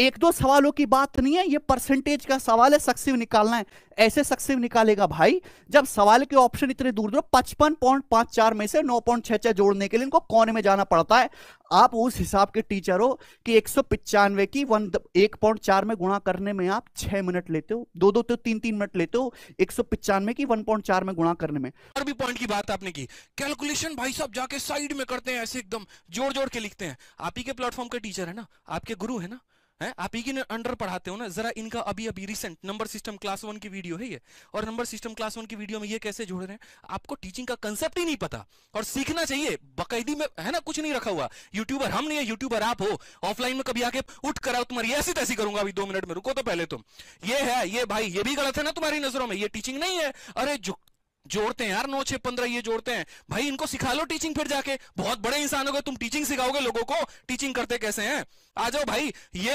एक दो सवालों की बात नहीं है ये परसेंटेज का सवाल है सक्सेव निकालना है ऐसे सक्सेव निकालेगा भाई जब सवाल के ऑप्शन इतने दूर दूर पचपन पॉइंट पांच चार में से नौ पॉइंट छह छह जोड़ने के लिए इनको कोने में जाना पड़ता है आप उस हिसाब के टीचर हो कि एक सौ पिचानवे की वन एक पॉइंट चार में गुणा करने में आप छह मिनट लेते हो दो दो तो तीन तीन मिनट लेते हो एक सौ पिचानवे की वन पॉइंट चार में गुणा करने में और भी पॉइंट की बात आपने की कैलकुलेशन भाई साहब जाके साइड में करते हैं ऐसे एकदम जोर जोर के लिखते हैं आप ही के प्लेटफॉर्म के टीचर है ना आपके गुरु है ना है आप ही के अंडर पढ़ाते हो ना जरा इनका अभी अभी recent number system class one की वीडियो है ये और नंबर सिस्टम क्लास वन की वीडियो में ये कैसे जोड़ रहे हैं आपको टीचिंग का कंसेप्ट ही नहीं पता और सीखना चाहिए बकायदी में है ना कुछ नहीं रखा हुआ यूट्यूबर हम नहीं है यूट्यूबर आप हो ऑफलाइन में कभी आके उठ कराओ तुम्हारी ऐसी तैसी करूंगा अभी दो मिनट में रुको तो पहले तुम ये है ये भाई ये भी गलत है ना तुम्हारी नजरों में ये टीचिंग नहीं है अरे जो जोड़ते हैं यार नौ छह पंद्रह ये जोड़ते हैं भाई इनको सिखा लो टीचिंग फिर जाके बहुत बड़े इंसान हो गए तुम टीचिंग सिखाओगे लोगों को टीचिंग करते कैसे हैं आ जाओ भाई ये